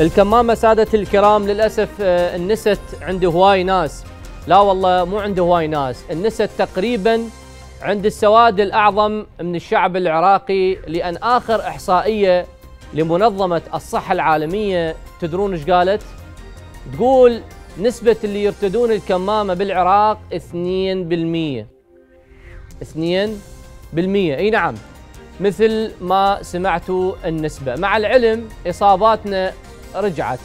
الكمامة سادة الكرام للأسف آه، النست عند هواي ناس لا والله مو عند هواي ناس النست تقريبا عند السواد الأعظم من الشعب العراقي لأن آخر إحصائية لمنظمة الصحة العالمية تدرون ايش قالت؟ تقول نسبة اللي يرتدون الكمامة بالعراق 2% 2% اي نعم مثل ما سمعتوا النسبة مع العلم إصاباتنا رجعت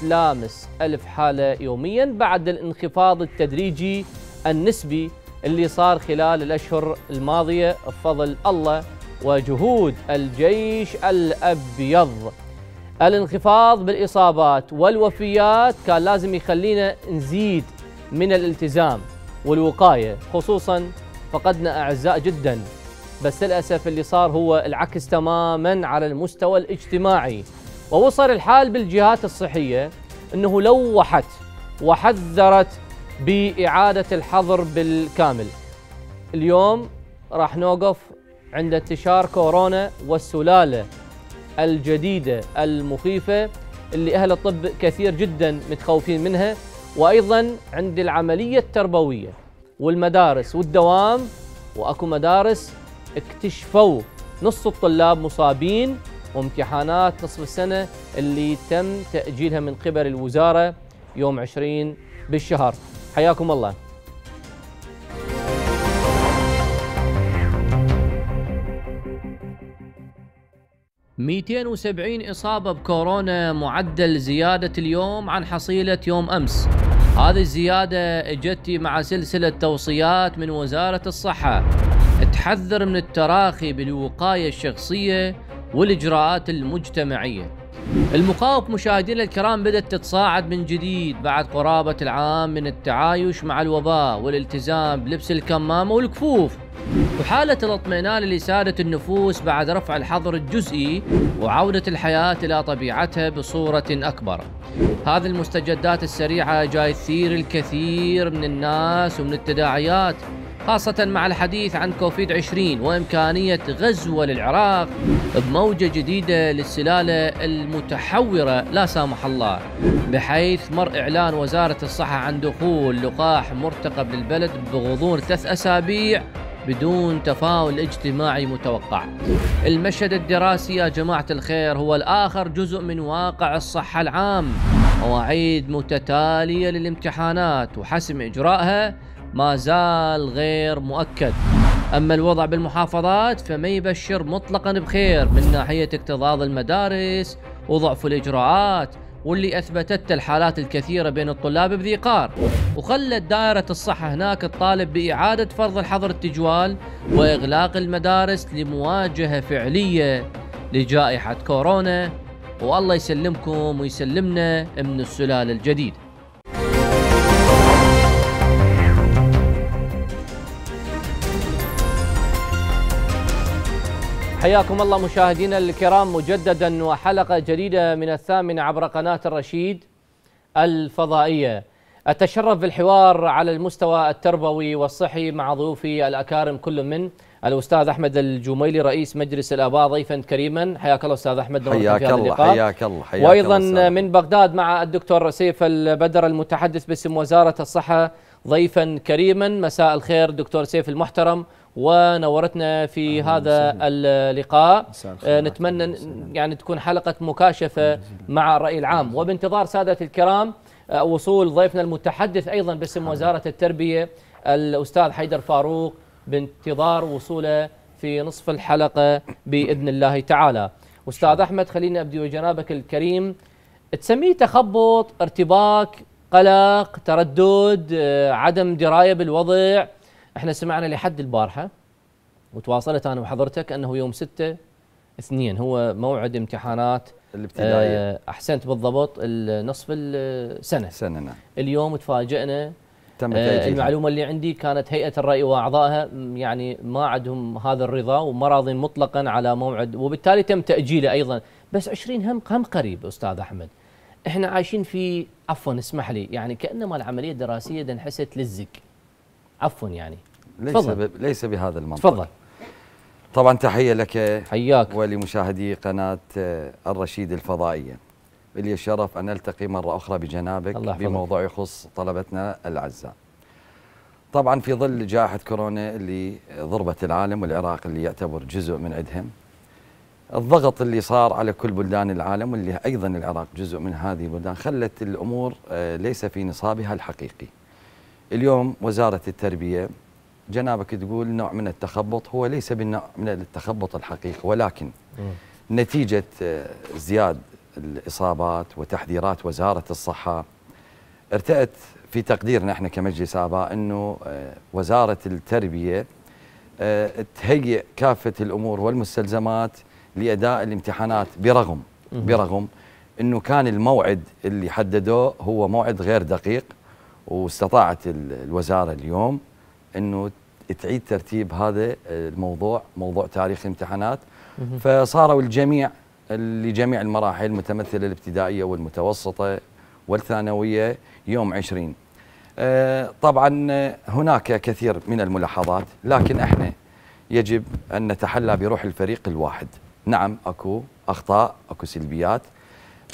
تلامس ألف حالة يوميا بعد الانخفاض التدريجي النسبي اللي صار خلال الأشهر الماضية بفضل الله وجهود الجيش الأبيض الانخفاض بالإصابات والوفيات كان لازم يخلينا نزيد من الالتزام والوقاية خصوصا فقدنا أعزاء جدا بس للأسف اللي صار هو العكس تماما على المستوى الاجتماعي ووصل الحال بالجهات الصحية أنه لوحت وحذرت بإعادة الحظر بالكامل اليوم راح نوقف عند انتشار كورونا والسلالة الجديدة المخيفة اللي أهل الطب كثير جدا متخوفين منها وأيضا عند العملية التربوية والمدارس والدوام وأكو مدارس اكتشفوا نص الطلاب مصابين وامتحانات نصف السنة اللي تم تأجيلها من قبل الوزارة يوم 20 بالشهر حياكم الله ميتين وسبعين إصابة بكورونا معدل زيادة اليوم عن حصيلة يوم أمس هذه الزيادة اجت مع سلسلة توصيات من وزارة الصحة تحذر من التراخي بالوقاية الشخصية والإجراءات المجتمعية المخاوف مشاهدينا الكرام بدأت تتصاعد من جديد بعد قرابة العام من التعايش مع الوباء والالتزام بلبس الكمامة والكفوف وحالة الاطمئنان اللي سادت النفوس بعد رفع الحظر الجزئي وعودة الحياة إلى طبيعتها بصورة أكبر هذه المستجدات السريعة جاي تثير الكثير من الناس ومن التداعيات خاصة مع الحديث عن كوفيد 20 وإمكانية غزو للعراق بموجة جديدة للسلالة المتحورة لا سامح الله بحيث مر إعلان وزارة الصحة عن دخول لقاح مرتقب للبلد بغضون ثلاث أسابيع بدون تفاؤل اجتماعي متوقع المشهد الدراسي يا جماعة الخير هو الآخر جزء من واقع الصحة العام مواعيد متتالية للامتحانات وحسم إجرائها ما زال غير مؤكد أما الوضع بالمحافظات فما يبشر مطلقا بخير من ناحية اكتظاظ المدارس وضعف الإجراءات واللي أثبتت الحالات الكثيرة بين الطلاب بذي قار وخلت دائرة الصحة هناك الطالب بإعادة فرض الحظر التجوال وإغلاق المدارس لمواجهة فعلية لجائحة كورونا والله يسلمكم ويسلمنا من السلالة الجديدة حياكم الله مشاهدينا الكرام مجددا وحلقة جديدة من الثامن عبر قناة الرشيد الفضائية أتشرف بالحوار على المستوى التربوي والصحي مع ضيوفي الأكارم كل من الاستاذ احمد الجميلي رئيس مجلس الاباء ضيفا كريما حياك الله استاذ احمد حياك الله حياك الله حياك وايضا الله من بغداد مع الدكتور سيف البدر المتحدث باسم وزاره الصحه ضيفا كريما مساء الخير دكتور سيف المحترم ونورتنا في هذا سهل. اللقاء آه، نتمنى يعني تكون حلقه مكاشفه مع الراي العام وبانتظار ساده الكرام آه، وصول ضيفنا المتحدث ايضا باسم وزاره التربيه الاستاذ حيدر فاروق بانتظار وصوله في نصف الحلقة بإذن الله تعالى أستاذ أحمد خلينا أبدي وجنابك الكريم تسميه تخبط ارتباك قلق تردد آه، عدم دراية بالوضع احنا سمعنا لحد البارحة وتواصلت أنا وحضرتك أنه يوم 6 اثنين هو موعد امتحانات الابتدائية آه، أحسنت بالضبط نصف السنة سنة نعم. اليوم تفاجئنا تم آه المعلومه اللي عندي كانت هيئه الراي واعضائها يعني ما عندهم هذا الرضا ومرض مطلقا على موعد وبالتالي تم تاجيله ايضا بس 20 هم هم قريب استاذ احمد احنا عايشين في عفوا اسمح لي يعني كانما العمليه الدراسيه انحست للزك عفوا يعني ليس تفضل. ليس بهذا المنطق تفضل طبعا تحيه لك حياك ولمشاهدي قناه آه، الرشيد الفضائيه لي الشرف أن ألتقي مرة أخرى بجنابك الله بموضوع يخص طلبتنا الأعزاء طبعا في ظل جائحة كورونا اللي ضربت العالم والعراق اللي يعتبر جزء من عندهم الضغط اللي صار على كل بلدان العالم واللي أيضا العراق جزء من هذه البلدان خلت الأمور آه، ليس في نصابها الحقيقي اليوم وزارة التربية جنابك تقول نوع من التخبط هو ليس بالنوع من التخبط الحقيقي ولكن م. نتيجة آه، زياد الإصابات وتحذيرات وزارة الصحة ارتأت في تقديرنا احنا كمجلس آباء أنه آه، وزارة التربية آه، تهيئ كافة الأمور والمستلزمات لأداء الامتحانات برغم برغم أنه كان الموعد اللي حددوه هو موعد غير دقيق واستطاعت الوزارة اليوم أنه تعيد ترتيب هذا الموضوع موضوع تاريخ الامتحانات فصاروا الجميع لجميع المراحل متمثله الابتدائيه والمتوسطه والثانويه يوم 20 آه، طبعا هناك كثير من الملاحظات لكن احنا يجب ان نتحلى بروح الفريق الواحد نعم اكو اخطاء اكو سلبيات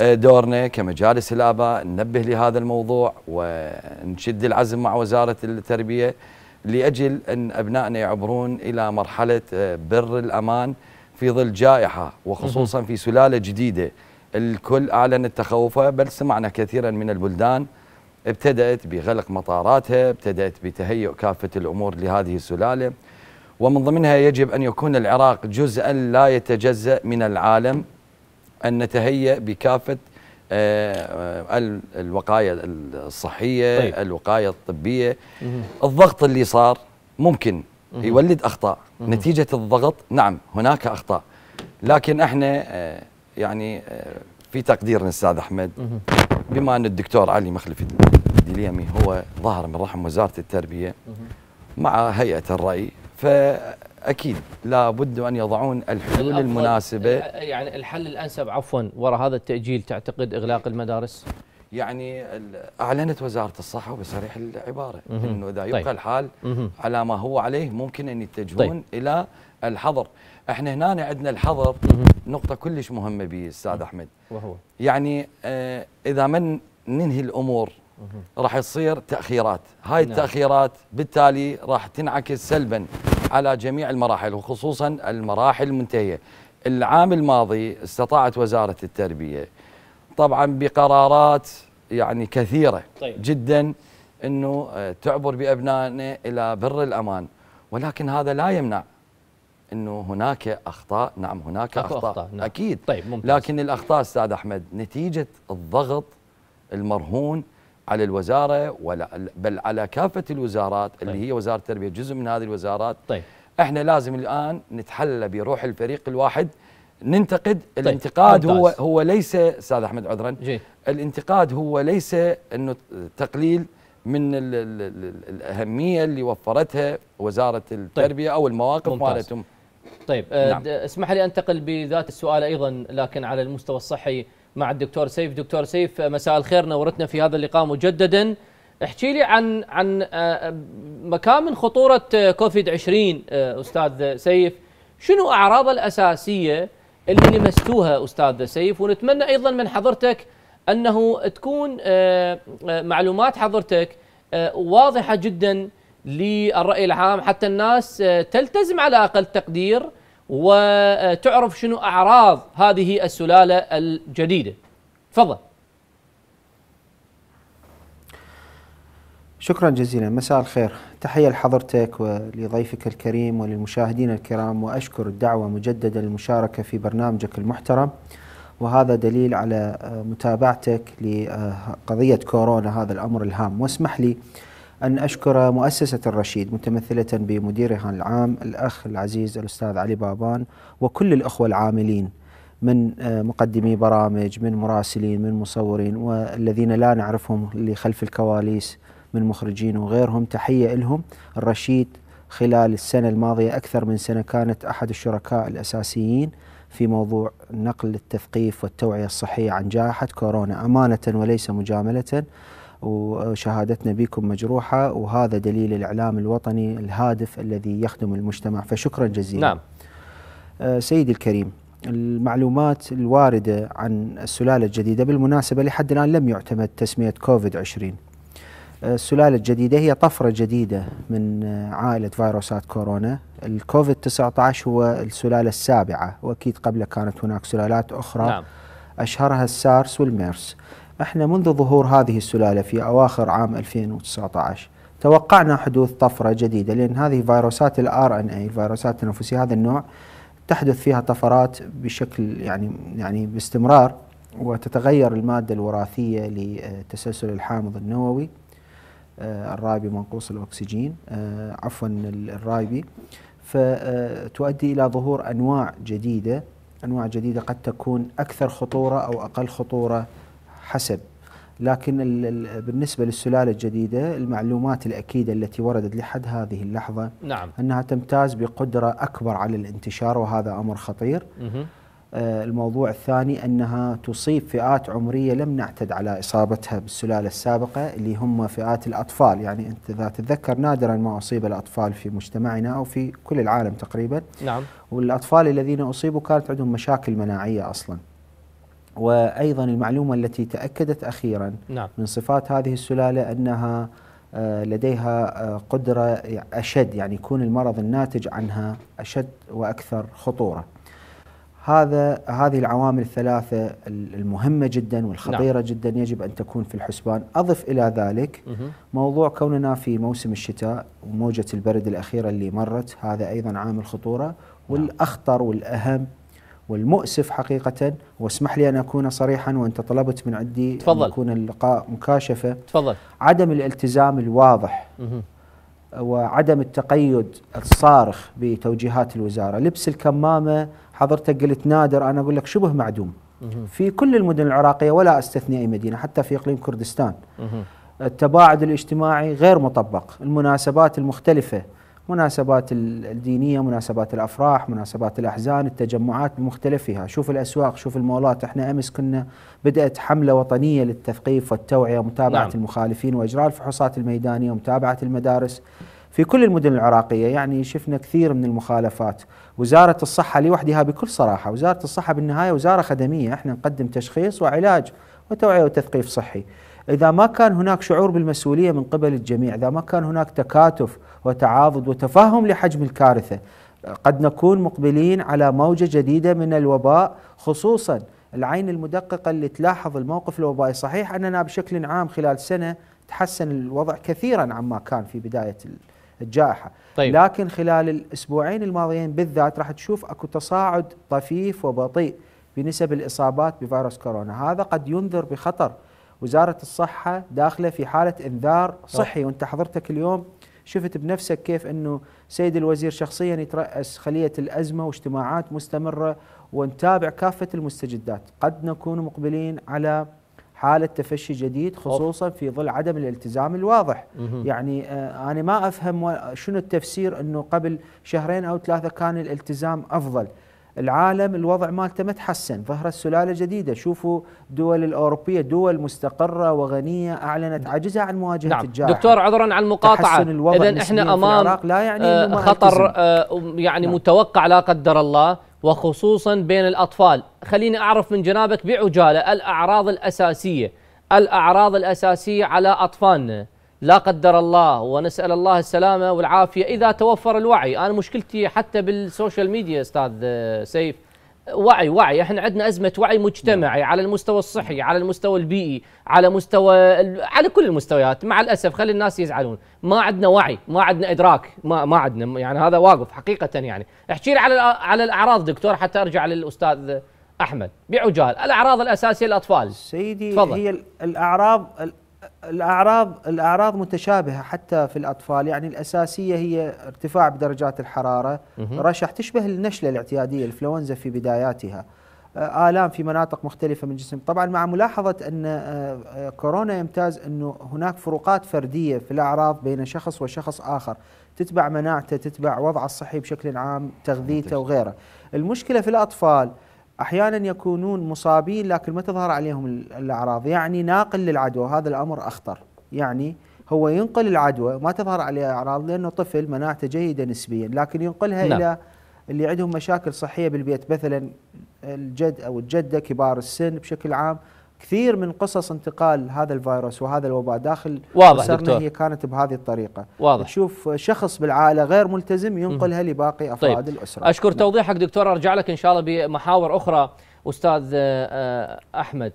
آه، دورنا كمجالس الاباء ننبه لهذا الموضوع ونشد العزم مع وزاره التربيه لاجل ان ابنائنا يعبرون الى مرحله آه، بر الامان في ظل جائحة وخصوصا في سلالة جديدة الكل أعلن تخوفها بل سمعنا كثيرا من البلدان ابتدأت بغلق مطاراتها ابتدأت بتهيئ كافة الأمور لهذه السلالة ومن ضمنها يجب أن يكون العراق جزءا لا يتجزأ من العالم أن نتهيأ بكافة آه، الوقاية الصحية طيب. الوقاية الطبية الضغط اللي صار ممكن يولد اخطاء نتيجه الضغط نعم هناك اخطاء لكن احنا آه، يعني آه، في تقديرنا استاذ احمد بما ان الدكتور علي مخلف الدليمي هو ظهر من رحم وزاره التربيه مع هيئه الراي فاكيد لابد ان يضعون الحلول المناسبه يعني الحل الانسب عفوا وراء هذا التاجيل تعتقد اغلاق المدارس يعني اعلنت وزاره الصحه بصريح العباره انه اذا طيب. يبقى طيب. الحال على ما هو عليه ممكن ان يتجهون طيب. الى الحظر احنا هنا عندنا الحظر نقطه كلش مهمه به استاذ احمد وهو يعني آه اذا من ننهي الامور راح يصير تاخيرات هاي نعم. التاخيرات بالتالي راح تنعكس سلبا على جميع المراحل وخصوصا المراحل المنتهيه العام الماضي استطاعت وزاره التربيه طبعا بقرارات يعني كثيرة طيب. جدا أنه آه، تعبر بأبنائنا إلى بر الأمان ولكن هذا لا يمنع أنه هناك أخطاء نعم هناك أخطاء, أخطاء. نعم. أكيد طيب ممتاز. لكن الأخطاء أستاذ أحمد نتيجة الضغط المرهون على الوزارة ولا بل على كافة الوزارات طيب. اللي هي وزارة التربية جزء من هذه الوزارات طيب. احنا لازم الآن نتحلى بروح الفريق الواحد ننتقد طيب. الانتقاد طيب. هو هو ليس استاذ احمد عذرا جي. الانتقاد هو ليس انه تقليل من الـ الـ الـ الاهميه اللي وفرتها وزاره طيب، التربيه طيب. او المواقف مالتهم طيب آه، نعم. اسمح لي انتقل بذات السؤال ايضا لكن على المستوى الصحي مع الدكتور سيف دكتور سيف آه، مساء الخير نورتنا في هذا اللقاء مجددا احكي لي عن عن آه، مكامن خطوره كوفيد 20 استاذ سيف شنو اعراضه الاساسيه اللي لمستوها أستاذ سيف ونتمنى أيضا من حضرتك أنه تكون آه، آه، معلومات حضرتك آه، واضحة جدا للرأي العام حتى الناس تلتزم على أقل تقدير وتعرف شنو أعراض هذه السلالة الجديدة تفضل شكرا جزيلا مساء الخير تحية لحضرتك ولضيفك الكريم وللمشاهدين الكرام وأشكر الدعوة مجددا للمشاركة في برنامجك المحترم وهذا دليل على متابعتك لقضية كورونا هذا الأمر الهام واسمح لي أن أشكر مؤسسة الرشيد متمثلة بمديرها العام الأخ العزيز الأستاذ علي بابان وكل الأخوة العاملين من مقدمي برامج من مراسلين من مصورين والذين لا نعرفهم اللي خلف الكواليس من مخرجين وغيرهم تحية لهم الرشيد خلال السنة الماضية أكثر من سنة كانت أحد الشركاء الأساسيين في موضوع نقل التثقيف والتوعية الصحية عن جائحة كورونا أمانة وليس مجاملة وشهادتنا بكم مجروحة وهذا دليل الإعلام الوطني الهادف الذي يخدم المجتمع فشكرا جزيلا نعم آه، سيدي الكريم المعلومات الواردة عن السلالة الجديدة بالمناسبة لحد الآن لم يعتمد تسمية كوفيد 20 آه، السلالة الجديدة هي طفرة جديدة من آه، عائلة فيروسات كورونا الكوفيد 19 هو السلالة السابعة وأكيد قبله كانت هناك سلالات أخرى نعم. أشهرها السارس والميرس احنا منذ ظهور هذه السلالة في أواخر عام 2019 توقعنا حدوث طفرة جديدة لأن هذه فيروسات الـ RNA الفيروسات إيه، التنفسية هذا النوع تحدث فيها طفرات بشكل يعني يعني باستمرار وتتغير المادة الوراثية لتسلسل الحامض النووي آه، الرايبي منقوص الأكسجين آه، عفوا الرايبي فتؤدي آه، إلى ظهور أنواع جديدة أنواع جديدة قد تكون أكثر خطورة أو أقل خطورة حسب لكن بالنسبة للسلالة الجديدة المعلومات الأكيدة التي وردت لحد هذه اللحظة نعم. أنها تمتاز بقدرة أكبر على الانتشار وهذا أمر خطير مه. آه، الموضوع الثاني أنها تصيب فئات عمرية لم نعتد على إصابتها بالسلالة السابقة اللي هم فئات الأطفال يعني أنت إذا تتذكر نادرا ما أصيب الأطفال في مجتمعنا أو في كل العالم تقريبا نعم والأطفال الذين أصيبوا كانت عندهم مشاكل مناعية أصلا وأيضا المعلومة التي تأكدت أخيرا نعم. من صفات هذه السلالة أنها آه، لديها آه، قدرة أشد يعني يكون المرض الناتج عنها أشد وأكثر خطورة هذا هذه العوامل الثلاثة المهمة جدا والخطيرة نعم. جدا يجب أن تكون في الحسبان أضف إلى ذلك مه. موضوع كوننا في موسم الشتاء وموجة البرد الأخيرة اللي مرت هذا أيضا عامل خطورة نعم. والأخطر والأهم والمؤسف حقيقة واسمح لي أن أكون صريحا وأنت طلبت من عندي تفضل. أن يكون اللقاء مكاشفة تفضل. عدم الالتزام الواضح مه. وعدم التقيد الصارخ بتوجيهات الوزارة لبس الكمامة حضرتك قلت نادر انا اقول لك شبه معدوم في كل المدن العراقيه ولا استثني اي مدينه حتى في اقليم كردستان التباعد الاجتماعي غير مطبق المناسبات المختلفه مناسبات الدينية مناسبات الأفراح مناسبات الأحزان التجمعات مختلفها شوف الأسواق شوف المولات احنا أمس كنا بدأت حملة وطنية للتثقيف والتوعية ومتابعة نعم. المخالفين وإجراء الفحوصات الميدانية ومتابعة المدارس في كل المدن العراقية يعني شفنا كثير من المخالفات وزارة الصحة لوحدها بكل صراحة وزارة الصحة بالنهاية وزارة خدمية احنا نقدم تشخيص وعلاج وتوعية وتثقيف صحي إذا ما كان هناك شعور بالمسؤولية من قبل الجميع إذا ما كان هناك تكاتف وتعاضد وتفهم لحجم الكارثة قد نكون مقبلين على موجة جديدة من الوباء خصوصا العين المدققة اللي تلاحظ الموقف الوبائي صحيح أننا بشكل عام خلال سنة تحسن الوضع كثيرا عما كان في بداية الجائحه طيب. لكن خلال الاسبوعين الماضيين بالذات راح تشوف اكو تصاعد طفيف وبطيء بنسب الاصابات بفيروس كورونا هذا قد ينذر بخطر وزاره الصحه داخله في حاله انذار صحي وانت حضرتك اليوم شفت بنفسك كيف انه سيد الوزير شخصيا يترأس خليه الازمه واجتماعات مستمره ونتابع كافه المستجدات قد نكون مقبلين على حالة تفشي جديد خصوصا في ظل عدم الالتزام الواضح يعني آه، أنا ما أفهم شنو التفسير أنه قبل شهرين أو ثلاثة كان الالتزام أفضل العالم الوضع مالته ما تحسن ظهرت سلالة جديدة شوفوا دول الأوروبية دول مستقرة وغنية أعلنت نعم. عجزها عن مواجهة نعم. الجائحة دكتور عذرا على المقاطعة إذن إحنا أمام لا يعني آه، خطر آه، يعني نعم. متوقع لا قدر الله وخصوصا بين الأطفال خليني أعرف من جنابك بعجالة الأعراض الأساسية الأعراض الأساسية على أطفالنا لا قدر الله ونسأل الله السلامة والعافية إذا توفر الوعي أنا مشكلتي حتى بالسوشيال ميديا أستاذ سيف وعي وعي احنا عندنا ازمه وعي مجتمعي نعم. على المستوى الصحي نعم. على المستوى البيئي على مستوى على كل المستويات مع الاسف خلي الناس يزعلون ما عندنا وعي ما عندنا ادراك ما ما عندنا يعني هذا واقف حقيقه يعني احكي لي على على الاعراض دكتور حتى ارجع للاستاذ احمد بعجال الاعراض الاساسيه للاطفال سيدي تفضل. هي الاعراض الأعراض الأعراض متشابهة حتى في الأطفال يعني الأساسية هي ارتفاع بدرجات الحرارة رشح تشبه النشلة الاعتيادية الإنفلونزا في بداياتها آه، آلام في مناطق مختلفة من الجسم طبعا مع ملاحظة أن آه، آه، كورونا يمتاز أنه هناك فروقات فردية في الأعراض بين شخص وشخص آخر تتبع مناعته تتبع وضعه الصحي بشكل عام تغذيته وغيره المشكلة في الأطفال احيانا يكونون مصابين لكن ما تظهر عليهم الاعراض يعني ناقل للعدوى هذا الامر اخطر يعني هو ينقل العدوى ما تظهر عليه اعراض لانه طفل مناعته جيده نسبيا لكن ينقلها نعم. الى اللي عندهم مشاكل صحيه بالبيت مثلا الجد او الجده كبار السن بشكل عام كثير من قصص انتقال هذا الفيروس وهذا الوباء داخل واضح دكتور هي كانت بهذه الطريقه واضح تشوف شخص بالعائله غير ملتزم ينقلها لباقي افراد طيب. الاسره اشكر نعم. توضيحك دكتور ارجع لك ان شاء الله بمحاور اخرى استاذ آه، آه، احمد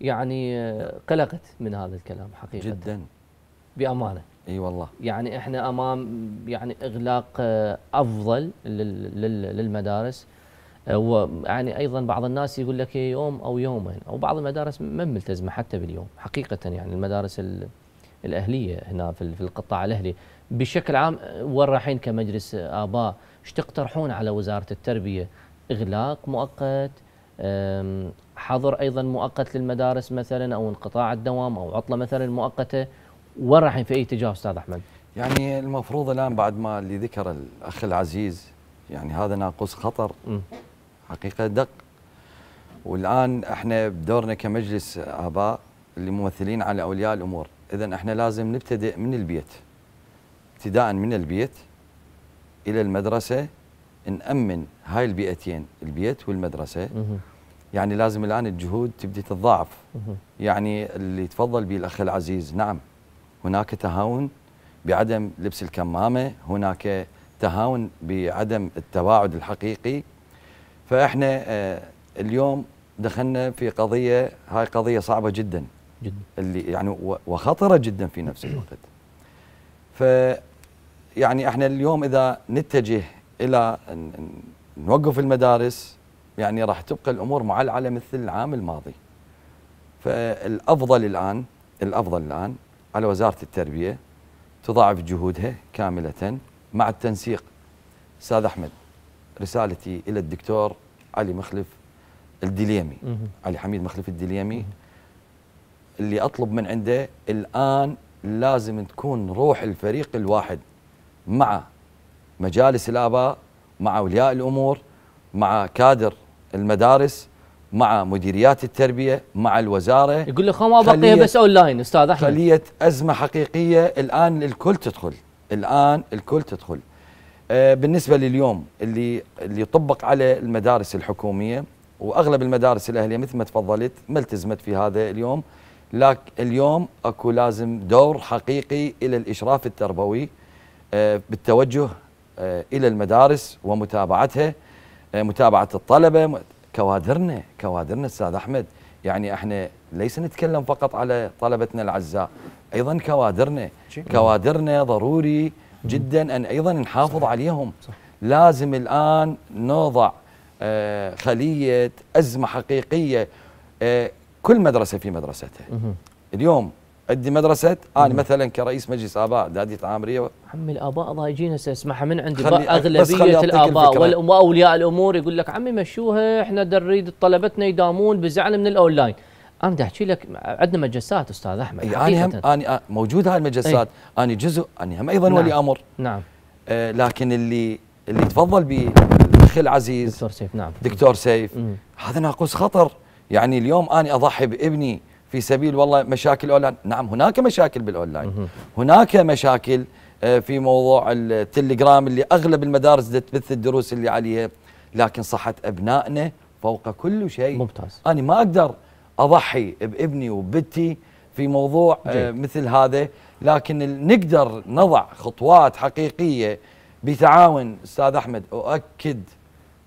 يعني آه، قلقت من هذا الكلام حقيقه جدا بامانه اي والله يعني احنا امام يعني اغلاق افضل للمدارس آه، ويعني ايضا بعض الناس يقول لك يوم او يومين او بعض المدارس ما ملتزمه حتى باليوم حقيقه يعني المدارس الاهليه هنا في القطاع الاهلي بشكل عام آه، وين رايحين كمجلس آه، اباء؟ ايش تقترحون على وزاره التربيه؟ اغلاق مؤقت حظر ايضا مؤقت للمدارس مثلا او انقطاع الدوام او عطله مثلا مؤقته وين رايحين في اي اتجاه استاذ احمد؟ يعني المفروض الان بعد ما اللي ذكر الاخ العزيز يعني هذا ناقص خطر حقيقه دق والان احنا بدورنا كمجلس اباء اللي ممثلين على اولياء الامور اذا احنا لازم نبتدئ من البيت ابتداء من البيت الى المدرسه نامن هاي البيئتين البيت والمدرسه يعني لازم الان الجهود تبدي تتضاعف يعني اللي تفضل به الاخ العزيز نعم هناك تهاون بعدم لبس الكمامه هناك تهاون بعدم التباعد الحقيقي فاحنا آه، اليوم دخلنا في قضيه هاي قضيه صعبه جدا جدا اللي يعني وخطره جدا في نفس الوقت ف يعني احنا اليوم اذا نتجه الى نوقف المدارس يعني راح تبقى الامور معلعه مثل العام الماضي فالافضل الان الافضل الان على وزاره التربيه تضاعف جهودها كامله مع التنسيق استاذ احمد رسالتي الى الدكتور علي مخلف الدليمي علي حميد مخلف الدليمي اللي اطلب من عنده الان لازم تكون روح الفريق الواحد مع مجالس الاباء مع اولياء الامور مع كادر المدارس مع مديريات التربيه مع الوزاره يقول لك ما بقية بس اونلاين استاذ احمد خليه ازمه حقيقيه الان الكل تدخل الان الكل تدخل آه، بالنسبه لليوم اللي اللي طبق على المدارس الحكوميه واغلب المدارس الاهليه مثل ما تفضلت ما التزمت في هذا اليوم لكن اليوم اكو لازم دور حقيقي الى الاشراف التربوي آه، بالتوجه آه، الى المدارس ومتابعتها متابعه الطلبه كوادرنا كوادرنا استاذ احمد يعني احنا ليس نتكلم فقط على طلبتنا الاعزاء ايضا كوادرنا كوادرنا ضروري جدا ان ايضا نحافظ صحيح. عليهم صح. لازم الان نوضع آه، خليه ازمه حقيقيه آه، كل مدرسه في مدرستها اليوم عندي مدرسه انا مثلا كرئيس مجلس اباء دادي عامريه عمي الاباء ضايجين هسه اسمعها من عندي اغلبيه الاباء واولياء الامور يقول لك عمي مشوها احنا نريد طلبتنا يداومون بزعل من الاونلاين انا بدي احكي لك عندنا مجلسات استاذ احمد اي انا هم انا آه، موجود هاي المجلسات ايه؟ انا جزء انا هم ايضا نعم ولي امر نعم آه لكن اللي اللي تفضل به الاخ العزيز دكتور سيف نعم دكتور سيف هذا ناقوس خطر يعني اليوم انا اضحي بابني في سبيل والله مشاكل اونلاين نعم هناك مشاكل بالاونلاين هناك مشاكل آه، في موضوع التليجرام اللي اغلب المدارس تبث الدروس اللي عليها لكن صحه ابنائنا فوق كل شيء ممتاز انا ما اقدر اضحي بابني وبنتي في موضوع آه، جيد. مثل هذا لكن نقدر نضع خطوات حقيقيه بتعاون استاذ احمد اؤكد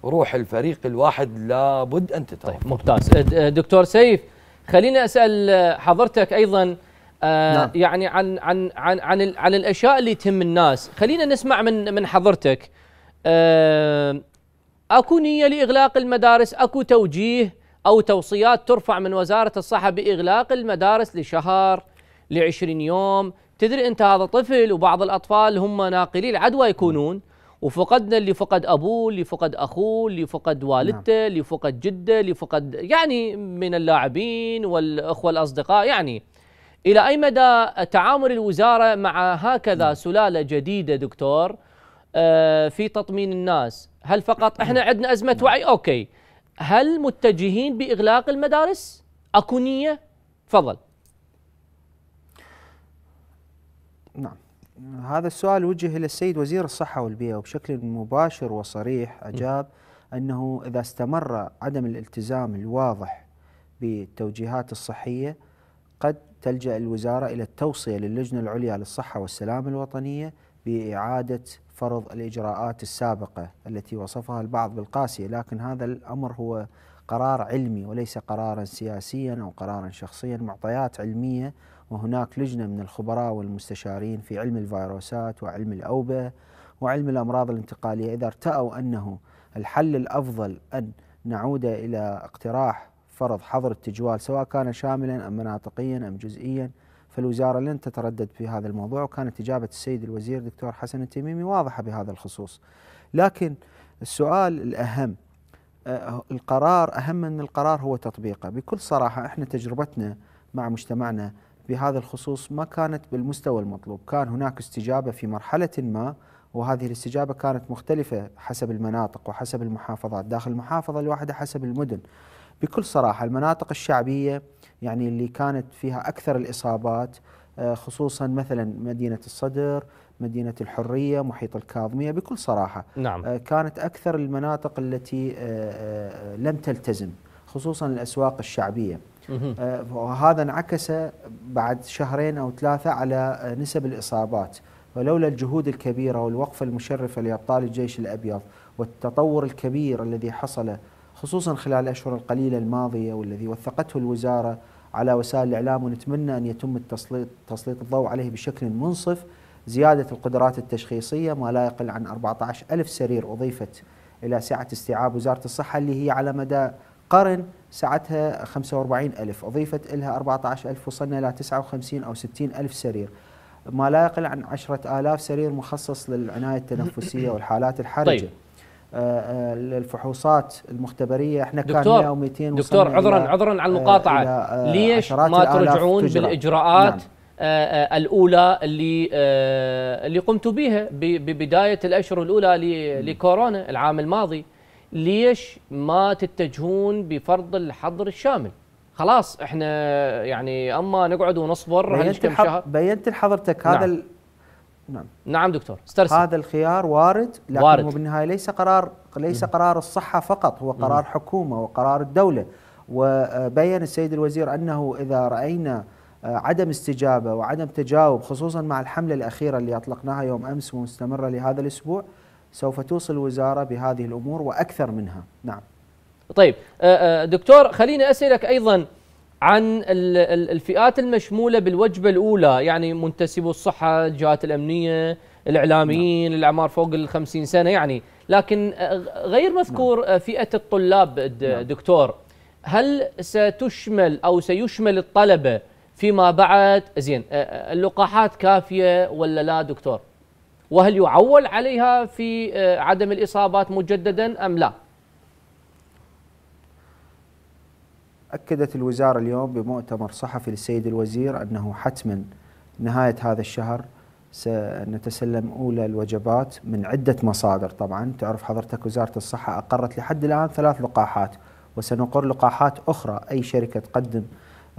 روح الفريق الواحد لابد ان تتعاون طيب ممتاز أه، دكتور سيف خليني اسال آه، حضرتك ايضا آه نعم. يعني عن عن عن عن, عن الاشياء اللي تهم الناس خلينا نسمع من من حضرتك آه اكو نيه لاغلاق المدارس اكو توجيه أو توصيات ترفع من وزارة الصحة بإغلاق المدارس لشهر لعشرين يوم تدري أنت هذا طفل وبعض الأطفال هم ناقلي العدوى يكونون وفقدنا اللي فقد أبوه اللي فقد أخوه اللي فقد والدته نعم. اللي فقد جده اللي فقد يعني من اللاعبين والأخوة الأصدقاء يعني إلى أي مدى تعامل الوزارة مع هكذا نعم. سلالة جديدة دكتور آه، في تطمين الناس هل فقط احنا عندنا أزمة نعم. وعي أوكي هل متجهين باغلاق المدارس؟ اكو نيه؟ تفضل. نعم هذا السؤال وجه الى السيد وزير الصحه والبيئه وبشكل مباشر وصريح اجاب انه اذا استمر عدم الالتزام الواضح بالتوجيهات الصحيه قد تلجا الوزاره الى التوصيه للجنه العليا للصحه والسلامه الوطنيه باعاده فرض الإجراءات السابقة التي وصفها البعض بالقاسية لكن هذا الأمر هو قرار علمي وليس قرارا سياسيا أو قرارا شخصيا معطيات علمية وهناك لجنة من الخبراء والمستشارين في علم الفيروسات وعلم الأوبة وعلم الأمراض الانتقالية إذا ارتأوا أنه الحل الأفضل أن نعود إلى اقتراح فرض حظر التجوال سواء كان شاملا أم مناطقيا أم جزئيا فالوزارة لن تتردد في هذا الموضوع وكانت إجابة السيد الوزير دكتور حسن التميمي واضحة بهذا الخصوص لكن السؤال الأهم آه، القرار أهم من القرار هو تطبيقه بكل صراحة إحنا تجربتنا مع مجتمعنا بهذا الخصوص ما كانت بالمستوى المطلوب كان هناك استجابة في مرحلة ما وهذه الاستجابة كانت مختلفة حسب المناطق وحسب المحافظات داخل المحافظة الواحدة حسب المدن بكل صراحة المناطق الشعبية يعني اللي كانت فيها أكثر الإصابات آه، خصوصا مثلا مدينة الصدر مدينة الحرية محيط الكاظمية بكل صراحة نعم. آه، كانت أكثر المناطق التي آه، لم تلتزم خصوصا الأسواق الشعبية وهذا انعكس بعد شهرين أو ثلاثة على نسب الإصابات ولولا الجهود الكبيرة والوقفة المشرفة لأبطال الجيش الأبيض والتطور الكبير الذي حصل خصوصا خلال الأشهر القليلة الماضية والذي وثقته الوزارة على وسائل الإعلام ونتمنى أن يتم التسليط تسليط الضوء عليه بشكل منصف زيادة القدرات التشخيصية ما لا يقل عن 14 ألف سرير أضيفت إلى سعة استيعاب وزارة الصحة اللي هي على مدى قرن سعتها 45 ألف أضيفت إلها 14 ألف وصلنا إلى 59 أو 60 ألف سرير ما لا يقل عن 10 آلاف سرير مخصص للعناية التنفسية والحالات الحرجة طيب. آه، آه، الفحوصات المختبريه احنا دكتور كان 100 و200 دكتور عذرا عذرا على آه، المقاطعه ليش ما ترجعون بالاجراءات نعم الاولى اللي اللي قمتوا بها ببدايه الاشهر الاولى لكورونا العام الماضي ليش ما تتجهون بفرض الحظر الشامل خلاص احنا يعني اما نقعد ونصبر بينت, الحظر بينت لحضرتك هذا نعم. نعم نعم دكتور استرسل هذا الخيار وارد لكنه وارد. بالنهايه ليس قرار ليس قرار الصحه فقط هو قرار حكومه وقرار الدوله وبين السيد الوزير انه اذا راينا آه، عدم استجابه وعدم تجاوب خصوصا مع الحمله الاخيره اللي اطلقناها يوم امس ومستمره لهذا الاسبوع سوف توصل الوزاره بهذه الامور واكثر منها نعم طيب آه، آه، دكتور خليني اسالك ايضا عن الفئات المشمولة بالوجبة الأولى يعني منتسبو الصحة الجهات الأمنية الإعلاميين نعم. الأعمار فوق 50 سنة يعني لكن آه، غير مذكور نعم. آه، فئة الطلاب نعم. دكتور هل ستشمل أو سيشمل الطلبة فيما بعد زين آه، اللقاحات كافية ولا لا دكتور وهل يعول عليها في عدم الإصابات مجددا أم لا أكدت الوزارة اليوم بمؤتمر صحفي للسيد الوزير أنه حتما نهاية هذا الشهر سنتسلم أولى الوجبات من عدة مصادر طبعا تعرف حضرتك وزارة الصحة أقرت لحد الآن ثلاث لقاحات وسنقر لقاحات أخرى أي شركة تقدم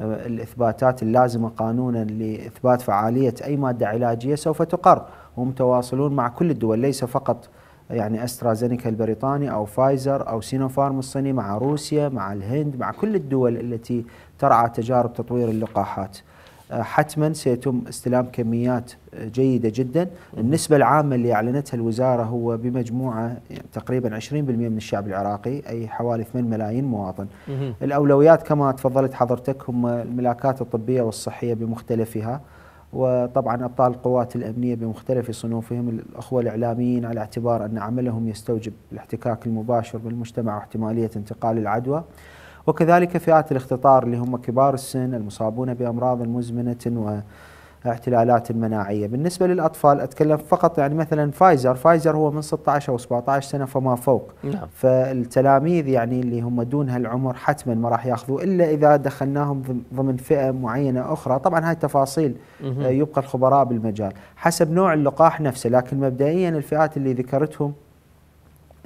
آه، الإثباتات اللازمة قانونا لإثبات فعالية أي مادة علاجية سوف تقر هم تواصلون مع كل الدول ليس فقط يعني استرازينيكا البريطاني او فايزر او سينوفارم الصيني مع روسيا مع الهند مع كل الدول التي ترعى تجارب تطوير اللقاحات آه، حتما سيتم استلام كميات جيده جدا النسبه العامه اللي اعلنتها الوزاره هو بمجموعه يعني تقريبا 20% من الشعب العراقي اي حوالي 8 ملايين مواطن الاولويات كما تفضلت حضرتك هم الملاكات الطبيه والصحيه بمختلفها وطبعا أبطال القوات الأمنية بمختلف صنوفهم الأخوة الإعلاميين على اعتبار أن عملهم يستوجب الاحتكاك المباشر بالمجتمع واحتمالية انتقال العدوى وكذلك فئات الاختطار اللي هم كبار السن المصابون بأمراض مزمنة و اعتلالات المناعيه بالنسبه للاطفال اتكلم فقط يعني مثلا فايزر فايزر هو من 16 او 17 سنه فما فوق نعم. فالتلاميذ يعني اللي هم دون هالعمر حتما ما راح ياخذوا الا اذا دخلناهم ضمن فئه معينه اخرى طبعا هاي التفاصيل آه، يبقى الخبراء بالمجال حسب نوع اللقاح نفسه لكن مبدئيا الفئات اللي ذكرتهم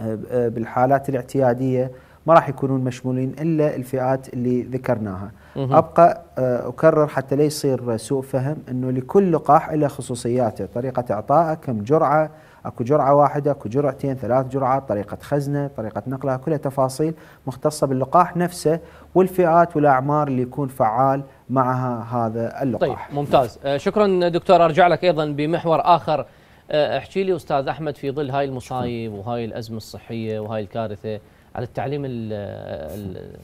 آه، آه، بالحالات الاعتياديه ما راح يكونون مشمولين الا الفئات اللي ذكرناها ابقى آه، اكرر حتى لا يصير سوء فهم انه لكل لقاح له خصوصياته، طريقه اعطائه، كم جرعه، اكو جرعه واحده، اكو جرعتين، ثلاث جرعات، طريقه خزنه، طريقه نقلها، كلها تفاصيل مختصه باللقاح نفسه والفئات والاعمار اللي يكون فعال معها هذا اللقاح. طيب ممتاز، آه، شكرا دكتور ارجع لك ايضا بمحور اخر آه، احكي لي استاذ احمد في ظل هاي المصايب وهاي الازمه الصحيه وهاي الكارثه على التعليم ال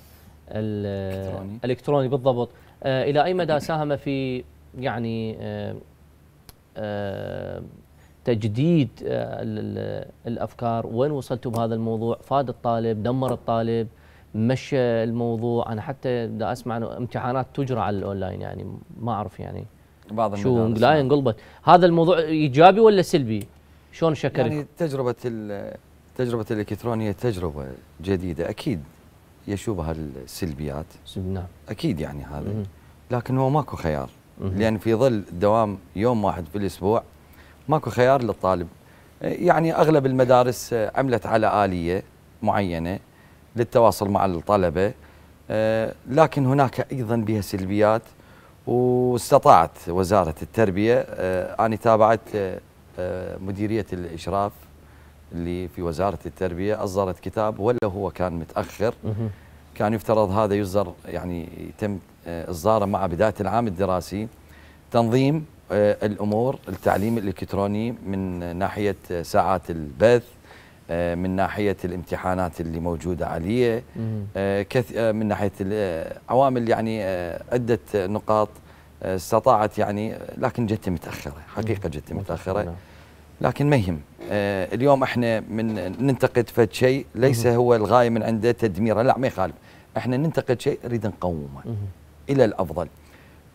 الالكتروني الالكتروني بالضبط آه، الى اي مدى ساهم في يعني آه، آه، تجديد الافكار وين وصلتوا بهذا الموضوع فاد الطالب دمر الطالب مشى الموضوع انا حتى دا اسمع انه امتحانات تجرى على الاونلاين يعني ما اعرف يعني بعض شو لا انقلبت نعم. هذا الموضوع ايجابي ولا سلبي شلون شكلك يعني تجربه التجربه الالكترونيه تجربه جديده اكيد يشوبها السلبيات نعم اكيد يعني هذا مم. لكن هو ماكو خيار مم. لان في ظل دوام يوم واحد في الاسبوع ماكو خيار للطالب يعني اغلب المدارس عملت على اليه معينه للتواصل مع الطلبه لكن هناك ايضا بها سلبيات واستطاعت وزاره التربيه انا تابعت مديريه الاشراف اللي في وزارة التربية أصدرت كتاب ولا هو كان متأخر كان يفترض هذا يصدر يعني يتم آه، إصداره مع بداية العام الدراسي تنظيم آه، الأمور التعليم الإلكتروني من ناحية آه، ساعات البث من ناحية الامتحانات اللي موجودة عليه من ناحية عوامل يعني عدة نقاط استطاعت يعني لكن جت متأخرة حقيقة جت متأخرة نعم. لكن ما يهم آه، اليوم احنا من ننتقد فد شيء ليس هو الغايه من عنده تدميره لا ما يخالف احنا ننتقد شيء نريد نقومه الى الافضل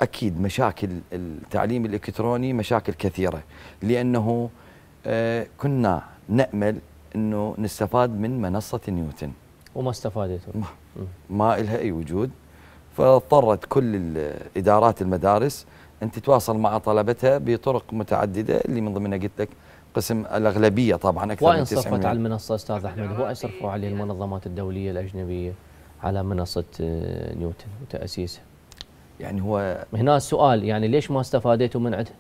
اكيد مشاكل التعليم الالكتروني مشاكل كثيره لانه آه، كنا نامل انه نستفاد من منصه نيوتن وما استفادت ما, ما لها اي وجود فاضطرت كل ادارات المدارس ان تتواصل مع طلبتها بطرق متعدده اللي من ضمنها قلت لك قسم الأغلبية طبعا أكثر وإن من صرفت على المنصة أستاذ أحمد هو صرفوا عليه المنظمات الدولية الأجنبية على منصة آه، نيوتن وتأسيسها يعني هو هنا السؤال يعني ليش ما استفادتوا من عندها؟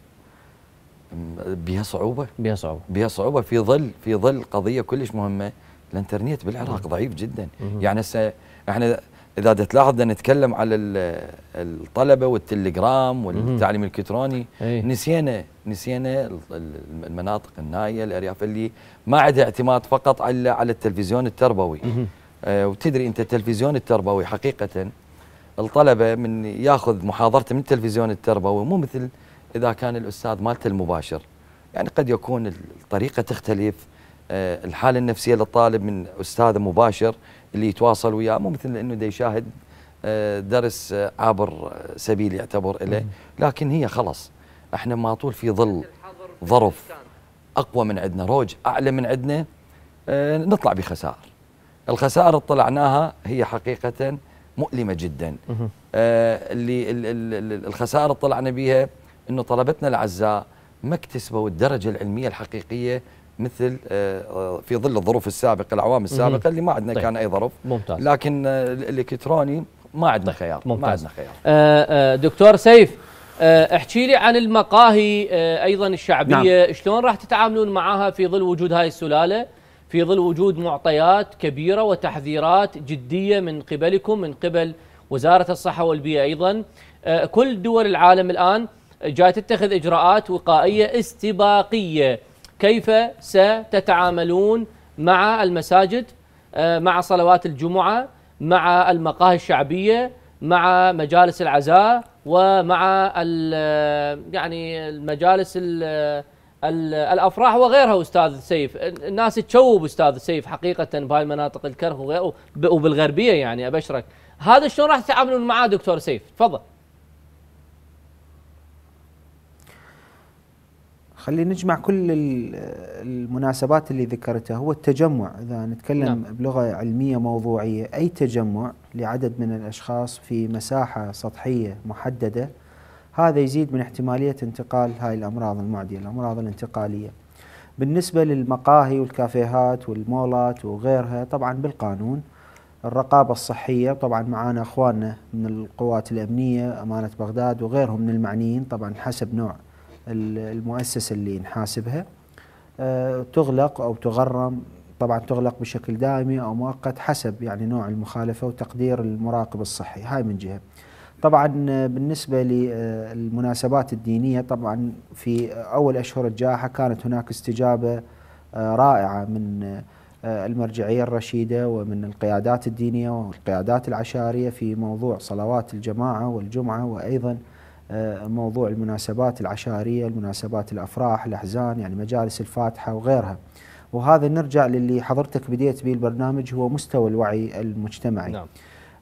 بها صعوبة بها صعوبة بها صعوبة في ظل في ظل قضية كلش مهمة الانترنت بالعراق ضعيف جدا يعني هسه احنا اذا تلاحظ نتكلم على الطلبه والتليجرام والتعليم الالكتروني نسينا نسينا المناطق النائيه الارياف اللي ما عندها اعتماد فقط على على التلفزيون التربوي آه وتدري انت التلفزيون التربوي حقيقه الطلبه من ياخذ محاضرته من التلفزيون التربوي مو مثل اذا كان الاستاذ مالته المباشر يعني قد يكون الطريقه تختلف آه، الحاله النفسيه للطالب من استاذ مباشر اللي يتواصل وياه مو مثل انه يشاهد آه، درس آه، عابر آه، سبيل يعتبر إليه لكن هي خلص احنا ما طول في ظل ظرف اقوى من عندنا روج اعلى من عندنا نطلع بخسائر الخسائر اللي طلعناها هي حقيقه مؤلمه جدا اللي الخسائر اللي طلعنا بيها انه طلبتنا الاعزاء ما اكتسبوا الدرجه العلميه الحقيقيه مثل آه، آه، في ظل الظروف السابقه العوام السابقه اللي ما عندنا طيب. كان اي ظرف ممتاز لكن آه، الالكتروني ما عندنا طيب. خيار ممتاز. ما عندنا خيار دكتور سيف احكي لي عن المقاهي ايضا الشعبيه نعم. شلون راح تتعاملون معها في ظل وجود هاي السلاله في ظل وجود معطيات كبيره وتحذيرات جديه من قبلكم من قبل وزاره الصحه والبيئه ايضا كل دول العالم الان جاي تتخذ اجراءات وقائيه استباقيه كيف ستتعاملون مع المساجد آه، مع صلوات الجمعه مع المقاهي الشعبيه مع مجالس العزاء ومع آه، يعني المجالس آه، الافراح وغيرها استاذ سيف الناس تشوب استاذ سيف حقيقه بهاي المناطق الكره وبالغربيه يعني ابشرك هذا شلون راح تتعاملون معاه دكتور سيف تفضل خلينا نجمع كل المناسبات اللي ذكرتها هو التجمع اذا نتكلم نعم. بلغه علميه موضوعيه اي تجمع لعدد من الاشخاص في مساحه سطحيه محدده هذا يزيد من احتماليه انتقال هاي الامراض المعديه الامراض الانتقاليه بالنسبه للمقاهي والكافيهات والمولات وغيرها طبعا بالقانون الرقابه الصحيه طبعا معانا اخواننا من القوات الامنيه امانه بغداد وغيرهم من المعنيين طبعا حسب نوع المؤسسه اللي نحاسبها آه، تغلق او تغرم طبعا تغلق بشكل دائمي او مؤقت حسب يعني نوع المخالفه وتقدير المراقب الصحي هاي من جهه طبعا آه، بالنسبه للمناسبات الدينيه طبعا في اول اشهر الجائحه كانت هناك استجابه آه، رائعه من المرجعيه الرشيده ومن القيادات الدينيه والقيادات العشائريه في موضوع صلوات الجماعه والجمعه وايضا آه، موضوع المناسبات العشائريه، المناسبات الافراح، الاحزان يعني مجالس الفاتحه وغيرها. وهذا نرجع للي حضرتك بديت به البرنامج هو مستوى الوعي المجتمعي. نعم.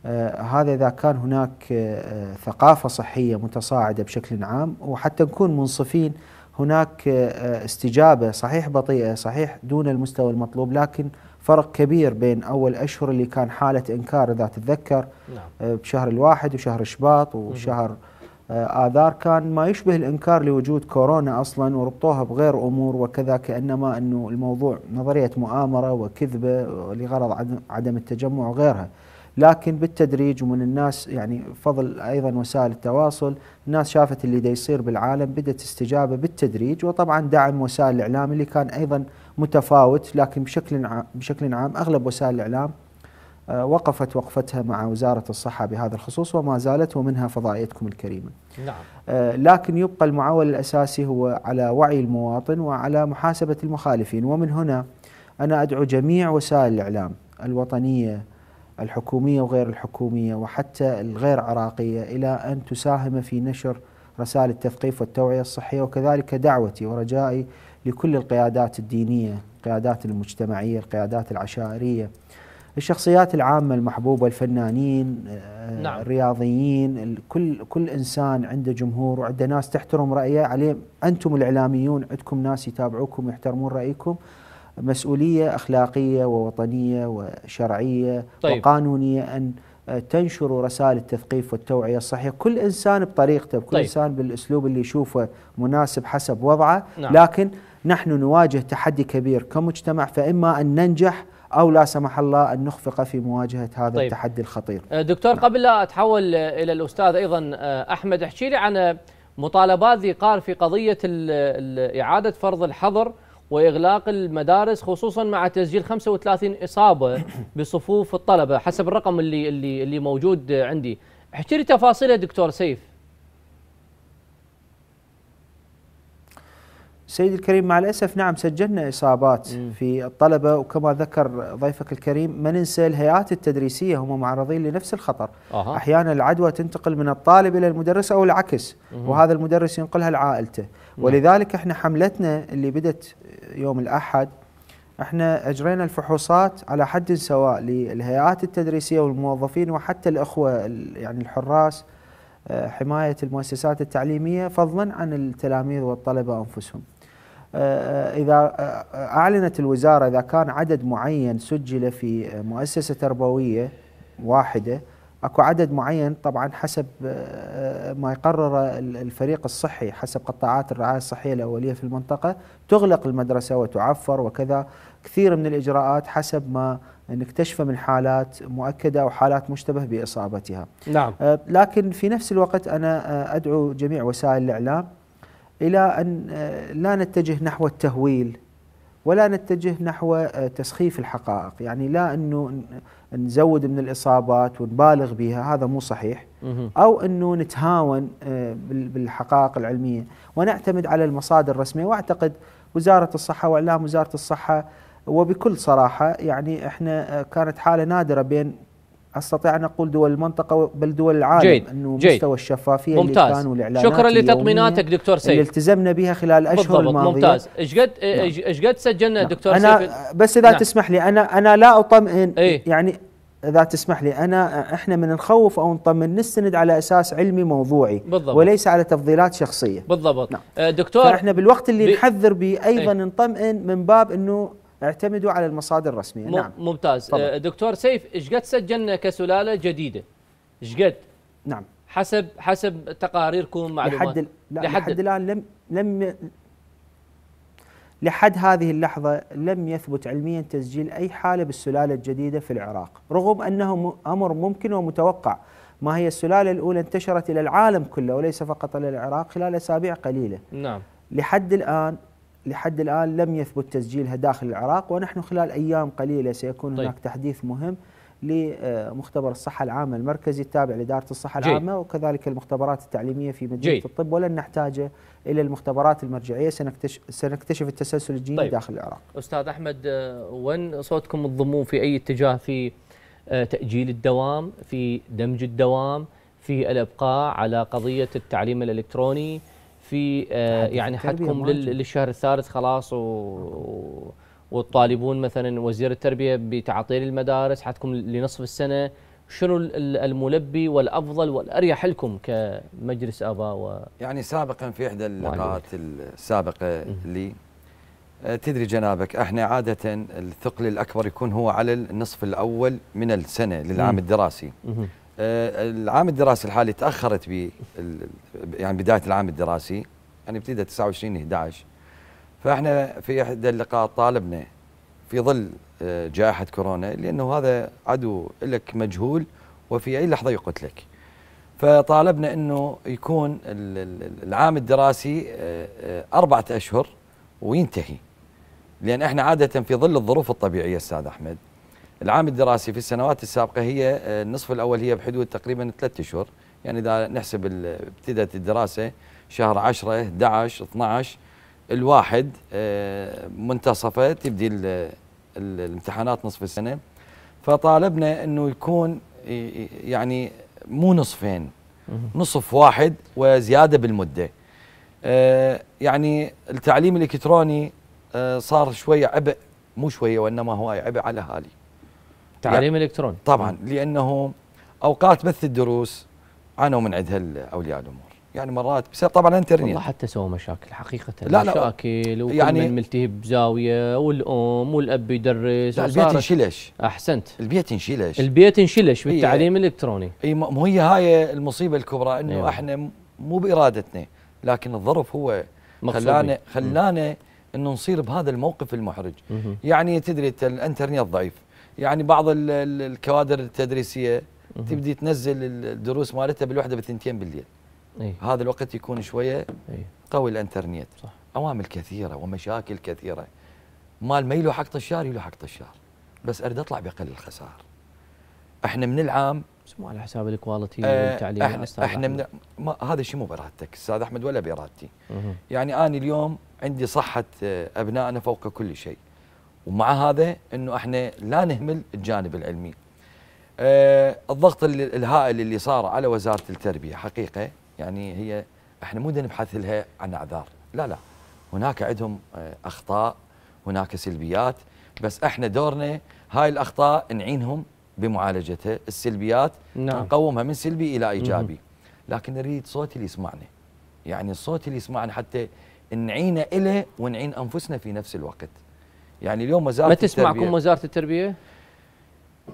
آه هذا اذا كان هناك آه ثقافه صحيه متصاعده بشكل عام وحتى نكون منصفين هناك آه, آه، استجابه صحيح بطيئه صحيح دون المستوى المطلوب لكن فرق كبير بين اول اشهر اللي كان حاله انكار اذا تتذكر نعم. آه، بشهر الواحد وشهر شباط وشهر نعم. آه، آذار كان ما يشبه الإنكار لوجود كورونا أصلا وربطوها بغير أمور وكذا كأنما أنه الموضوع نظرية مؤامرة وكذبة لغرض عدم التجمع وغيرها لكن بالتدريج ومن الناس يعني فضل أيضا وسائل التواصل الناس شافت اللي دا يصير بالعالم بدأت استجابة بالتدريج وطبعا دعم وسائل الإعلام اللي كان أيضا متفاوت لكن بشكل عام بشكل عام أغلب وسائل الإعلام آه، وقفت وقفتها مع وزارة الصحة بهذا الخصوص وما زالت ومنها فضائيتكم الكريمة نعم. آه، لكن يبقى المعول الأساسي هو على وعي المواطن وعلى محاسبة المخالفين ومن هنا أنا أدعو جميع وسائل الإعلام الوطنية الحكومية وغير الحكومية وحتى الغير عراقية إلى أن تساهم في نشر رسائل التثقيف والتوعية الصحية وكذلك دعوتي ورجائي لكل القيادات الدينية القيادات المجتمعية القيادات العشائرية الشخصيات العامة المحبوبة الفنانين آه، نعم. الرياضيين كل كل انسان عنده جمهور وعنده ناس تحترم رايه عليه انتم الاعلاميون عندكم ناس يتابعوكم ويحترمون رايكم مسؤوليه اخلاقيه ووطنيه وشرعيه طيب. وقانونيه ان آه، تنشروا رسائل التثقيف والتوعيه الصحيحه، كل انسان بطريقته، كل طيب. انسان بالاسلوب اللي يشوفه مناسب حسب وضعه، نعم. لكن نحن نواجه تحدي كبير كمجتمع فاما ان ننجح او لا سمح الله ان نخفق في مواجهه هذا طيب. التحدي الخطير. أه، دكتور قبل لا اتحول أه، الى الاستاذ ايضا أه، احمد احكي لي عن مطالبات ذي قار في قضيه اعاده فرض الحظر واغلاق المدارس خصوصا مع تسجيل 35 اصابه بصفوف الطلبه حسب الرقم اللي اللي اللي موجود عندي. احكي لي تفاصيل يا دكتور سيف. سيد الكريم مع الأسف نعم سجلنا إصابات مم. في الطلبة وكما ذكر ضيفك الكريم ما ننسى الهيئات التدريسية هم معرضين لنفس الخطر أه. أحيانا العدوى تنتقل من الطالب إلى المدرس أو العكس مم. وهذا المدرس ينقلها لعائلته نعم. ولذلك احنا حملتنا اللي بدت يوم الأحد احنا اجرينا الفحوصات على حد سواء للهيئات التدريسيه والموظفين وحتى الاخوه يعني الحراس آه، حمايه المؤسسات التعليميه فضلا عن التلاميذ والطلبه انفسهم. إذا أعلنت الوزارة إذا كان عدد معين سجل في مؤسسة تربوية واحدة اكو عدد معين طبعا حسب آه، ما يقرر الفريق الصحي حسب قطاعات الرعايه الصحيه الاوليه في المنطقه تغلق المدرسه وتعفر وكذا كثير من الاجراءات حسب ما نكتشفه من حالات مؤكده او حالات مشتبه باصابتها. نعم. آه، لكن في نفس الوقت انا آه، ادعو جميع وسائل الاعلام الى ان آه، لا نتجه نحو التهويل ولا نتجه نحو آه، تسخيف الحقائق يعني لا انه نزود من الاصابات ونبالغ بها هذا مو صحيح او انه نتهاون آه، بالحقائق العلميه ونعتمد على المصادر الرسميه واعتقد وزاره الصحه واعلام وزاره الصحه وبكل صراحه يعني احنا كانت حاله نادره بين استطيع ان اقول دول المنطقه بل دول العالم جيد انه جيد مستوى الشفافيه ممتاز اللي كان والاعلانات شكرا لتطميناتك دكتور سيف اللي التزمنا بها خلال الاشهر الماضيه ممتاز ايش قد ايش نعم. قد سجلنا لا. نعم. دكتور أنا سيف بس اذا نعم. تسمح لي انا انا لا اطمئن ايه؟ يعني اذا تسمح لي انا احنا من نخوف او نطمن نستند على اساس علمي موضوعي بالضبط. وليس على تفضيلات شخصيه بالضبط نعم. آه، دكتور احنا بالوقت اللي ب... نحذر به ايضا ايه؟ نطمئن من باب انه اعتمدوا على المصادر الرسميه نعم ممتاز طبعا. أه، دكتور سيف ايش قد سجلنا كسلاله جديده ايش قد نعم حسب حسب تقاريركم معلومات لحد لا لحد, لحد الان لم لم لحد هذه اللحظه لم يثبت علميا تسجيل اي حاله بالسلاله الجديده في العراق رغم انه امر ممكن ومتوقع ما هي السلاله الاولى انتشرت الى العالم كله وليس فقط الى العراق خلال اسابيع قليله نعم لحد الان لحد الآن لم يثبت تسجيلها داخل العراق ونحن خلال أيام قليلة سيكون طيب. هناك تحديث مهم لمختبر الصحة العامة المركزي التابع لإدارة الصحة جي. العامة وكذلك المختبرات التعليمية في مدينة جي. الطب ولن نحتاجه إلى المختبرات المرجعية سنكتشف, سنكتشف التسلسل الجيني طيب. داخل العراق أستاذ أحمد آه، وين صوتكم الضمون في أي اتجاه في آه، تأجيل الدوام في دمج الدوام في الإبقاء على قضية التعليم الإلكتروني في آه، يعني حدكم للشهر الثالث خلاص و وتطالبون مثلا وزير التربيه بتعطيل المدارس حدكم لنصف السنه شنو الملبي والافضل والاريح لكم كمجلس اباء و يعني سابقا في احدى اللقاءات السابقه لي آه، تدري جنابك احنا عاده الثقل الاكبر يكون هو على النصف الاول من السنه للعام الدراسي آه، العام الدراسي الحالي تاخرت ب يعني بدايه العام الدراسي يعني ابتدى 29 11 فاحنا في احدى اللقاءات طالبنا في ظل آه، جائحه كورونا لانه هذا عدو لك مجهول وفي اي لحظه يقتلك. فطالبنا انه يكون العام الدراسي آه، اربعه اشهر وينتهي. لان احنا عاده في ظل الظروف الطبيعيه استاذ احمد العام الدراسي في السنوات السابقه هي آه، النصف الاول هي بحدود تقريبا ثلاثة اشهر يعني اذا نحسب ابتدت الدراسه شهر 10 11 12 الواحد آه، منتصفه تبدي الامتحانات نصف السنه فطالبنا انه يكون يعني مو نصفين نصف واحد وزياده بالمده آه، يعني التعليم الالكتروني صار شويه عبء مو شويه وانما هو عبء على الاهالي تعليم الكتروني طبعا لانه اوقات بث الدروس عانوا من عندها اولياء الامور يعني مرات بسبب طبعا الانترنت والله حتى سووا مشاكل حقيقه لا لا مشاكل وكل يعني من ملتهي بزاويه والام والاب يدرس البيت انشلش احسنت البيت انشلش البيت انشلش إيه. بالتعليم الالكتروني اي مو هي هاي المصيبه الكبرى انه ايوه. احنا مو بارادتنا لكن الظرف هو خلانا خلانا انه نصير بهذا الموقف المحرج يعني تدري الانترنت ضعيف يعني بعض الكوادر التدريسيه تبدي تنزل الدروس مالتها بالوحده بثنتين بالليل إيه؟ هذا الوقت يكون شويه إيه؟ قوي الانترنت صح. عوامل كثيره ومشاكل كثيره مال ما يلو حق طشار يلو حق طشار بس اريد اطلع باقل الخسائر احنا من العام مو على حساب الكواليتي آه والتعليم احنا, احنا من ما هذا الشيء مو بارادتك استاذ احمد ولا بارادتي يعني انا اليوم عندي صحه آه، ابنائنا فوق كل شيء ومع هذا انه احنا لا نهمل الجانب العلمي آه الضغط الهائل اللي صار على وزاره التربيه حقيقه يعني هي احنا مو نبحث لها عن اعذار لا لا هناك عندهم آه، اخطاء هناك سلبيات بس احنا دورنا هاي الاخطاء نعينهم بمعالجتها السلبيات نعم. نقومها من سلبي الى ايجابي لكن نريد صوت اللي يسمعنا يعني الصوت اللي يسمعنا حتى نعينه له ونعين انفسنا في نفس الوقت يعني اليوم وزاره ما تسمعكم وزاره التربيه؟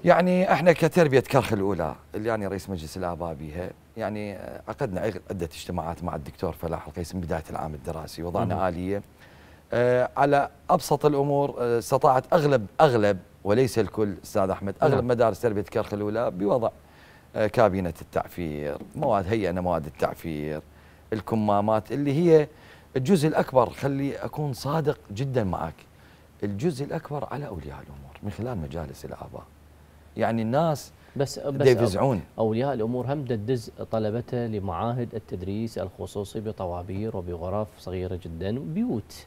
يعني احنا كتربيه كرخ الاولى اللي يعني رئيس مجلس الاباء بها يعني عقدنا عده اجتماعات مع الدكتور فلاح القيس من بدايه العام الدراسي وضعنا اليه آه على ابسط الامور آه، استطاعت اغلب اغلب وليس الكل استاذ احمد اغلب نعم. مدارس تربيه كرخ الاولى بوضع آه كابينه التعفير، مواد هيئنا مواد التعفير، الكمامات اللي هي الجزء الاكبر خلي اكون صادق جدا معك الجزء الاكبر على اولياء الامور من خلال مجالس الاعضاء يعني الناس بس بس اولياء الامور هم تدز طلبته لمعاهد التدريس الخصوصي بطوابير وبغرف صغيره جدا بيوت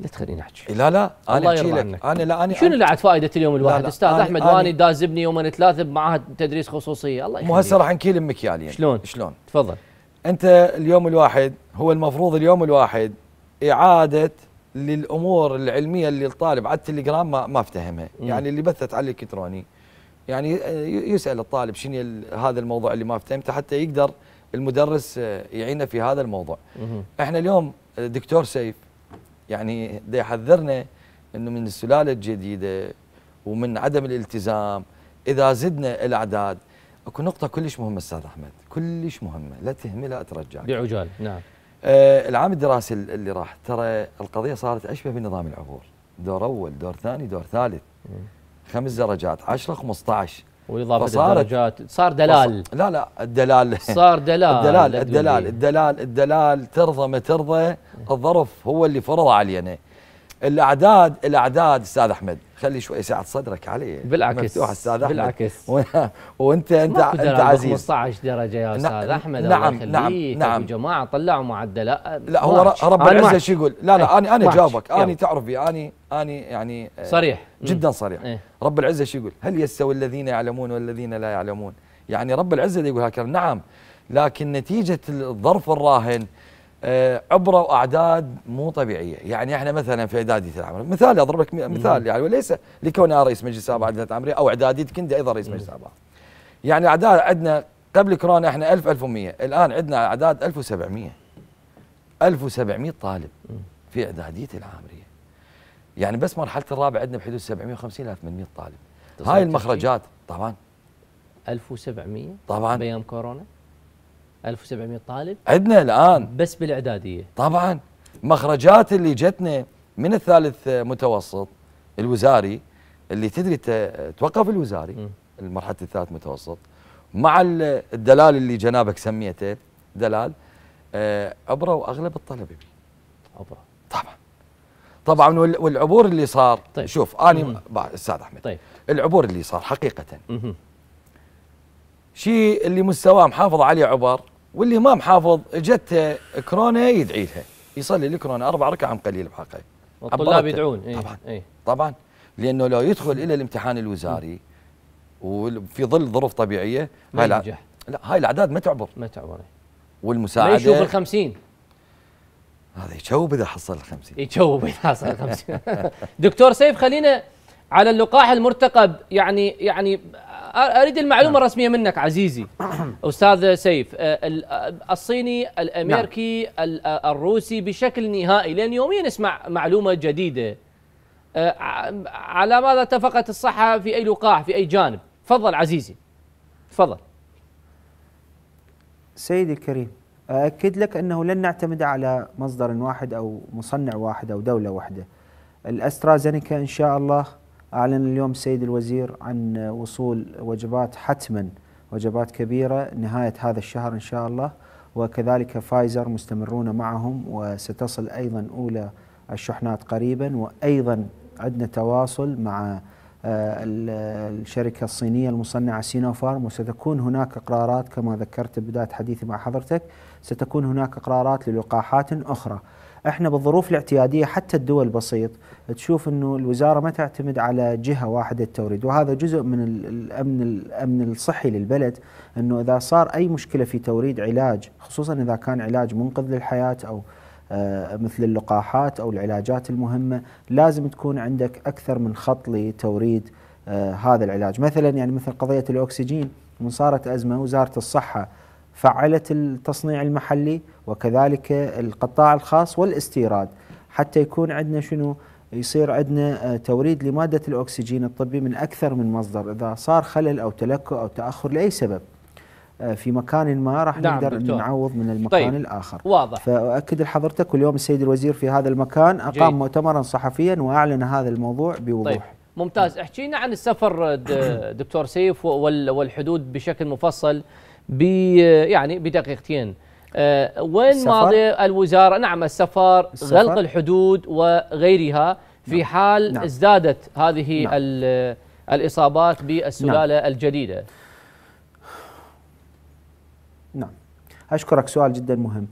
لا تخليني احكي إيه، لا لا انا احكي لك انا لا انا شنو لعت فائده اليوم الواحد لا استاذ احمد واني دازبني يومين ثلاثه بمعهد تدريس خصوصيه الله يخليك مو هسه راح نكيل امك يعني شلون شلون تفضل انت اليوم الواحد هو المفروض اليوم الواحد اعاده للامور العلميه اللي الطالب على التليجرام ما, ما افتهمها يعني اللي بثت على الالكتروني يعني آه، يسال الطالب شنو هذا الموضوع اللي ما فهمته حتى يقدر المدرس آه، يعينه في هذا الموضوع مم. احنا اليوم آه، دكتور سيف يعني ده يحذرنا انه من السلاله الجديده ومن عدم الالتزام اذا زدنا الاعداد اكو نقطه كلش مهمه استاذ احمد كلش مهمه لا تهملها اترجاك بعجال نعم آه العام الدراسي اللي راح ترى القضيه صارت اشبه بنظام العبور دور اول دور ثاني دور ثالث خمس درجات 10 15 واضافه الدرجات صار دلال لا لا الدلال صار دلال الدلال الدلال الدلال الدلال ترضى ما ترضى الظرف هو اللي فرض علينا الاعداد الاعداد استاذ احمد خلي شوي سعه صدرك عليه بالعكس مفتوح استاذ احمد بالعكس وانت انت انت عزيز 15 درجه يا نعم، استاذ نعم احمد نعم نعم طيب، نعم جماعه طلعوا معدلات لا هو رب العزه شو يقول لا لا إيه، انا انا جاوبك انا تعرفي انا انا يعني آه، صريح جدا صريح ايه رب العزه شو يقول هل يستوي الذين يعلمون والذين لا يعلمون يعني رب العزه يقول هكذا نعم لكن نتيجه الظرف الراهن آه، عبروا اعداد مو طبيعيه، يعني احنا مثلا في اعداديه العمري، مثال اضرب لك مثال يعني وليس لكوني انا رئيس مجلس ابها اعدادية العمري او اعداديه كندي ايضا رئيس مجلس ابها. يعني اعداد عندنا قبل كورونا احنا 1000 1100 الان عندنا اعداد 1700 1700 طالب في اعداديه العامريه يعني بس مرحله الرابع عندنا بحدود 750 1800 طالب هاي المخرجات طبعا 1700 طبعا بايام كورونا 1700 طالب عندنا الان بس بالاعداديه طبعا مخرجات اللي جتنا من الثالث متوسط الوزاري اللي تدري توقف الوزاري المرحله الثالث متوسط مع الدلال اللي جنابك سميته دلال عبروا آه، اغلب الطلبه عبروا طبعا طبعا والعبور اللي صار طيب. شوف انا استاذ احمد طيب. العبور اللي صار حقيقه شيء اللي مستواه محافظ عليه عبر واللي ما محافظ جت كورونا يدعي لها يصلي لكورونا اربع ركع ركعه قليل بحقه الطلاب يدعون إيه، طبعا إيه؟ طبعا لانه لو يدخل الى الامتحان الوزاري وفي ظل ظروف طبيعيه ينجح لا هاي الاعداد ما تعبر ما تعبر والمساعده ما يشوف ال 50 هذا يشوب اذا حصل ال 50 يشوب اذا حصل ال 50 دكتور سيف خلينا على اللقاح المرتقب يعني يعني اريد المعلومه نعم. الرسميه منك عزيزي استاذ سيف الصيني الامريكي نعم. الروسي بشكل نهائي لان يوميا نسمع معلومه جديده على ماذا اتفقت الصحه في اي لقاح في اي جانب تفضل عزيزي تفضل سيدي الكريم أأكد لك أنه لن نعتمد على مصدر واحد أو مصنع واحد أو دولة واحدة الأسترازينيكا إن شاء الله أعلن اليوم السيد الوزير عن وصول وجبات حتما وجبات كبيرة نهاية هذا الشهر إن شاء الله وكذلك فايزر مستمرون معهم وستصل أيضا أولى الشحنات قريبا وأيضا عندنا تواصل مع آه، الشركة الصينية المصنعة سينوفارم وستكون هناك إقرارات كما ذكرت بداية حديثي مع حضرتك ستكون هناك إقرارات للقاحات أخرى احنا بالظروف الاعتياديه حتى الدول البسيط تشوف انه الوزاره ما تعتمد على جهه واحده التوريد وهذا جزء من الامن الامن الصحي للبلد انه اذا صار اي مشكله في توريد علاج خصوصا اذا كان علاج منقذ للحياه او آه، مثل اللقاحات او العلاجات المهمه لازم تكون عندك اكثر من خط لتوريد آه، هذا العلاج مثلا يعني مثل قضيه الاكسجين من صارت ازمه وزاره الصحه فعلت التصنيع المحلي وكذلك القطاع الخاص والاستيراد حتى يكون عندنا شنو يصير عندنا آه، توريد لمادة الأكسجين الطبي من أكثر من مصدر إذا صار خلل أو تلكؤ أو تأخر لأي سبب آه، في مكان ما راح نعم نقدر نعوض من المكان طيب. الآخر واضح فأؤكد لحضرتك اليوم السيد الوزير في هذا المكان أقام جيد. مؤتمرا صحفيا وأعلن هذا الموضوع بوضوح طيب. ممتاز احكينا عن السفر دكتور سيف والحدود بشكل مفصل يعني بدقيقتين آه، وين ماضي الوزاره نعم السفر, السفر غلق الحدود وغيرها في نعم حال نعم ازدادت هذه نعم الاصابات بالسلاله نعم الجديده نعم اشكرك سؤال جدا مهم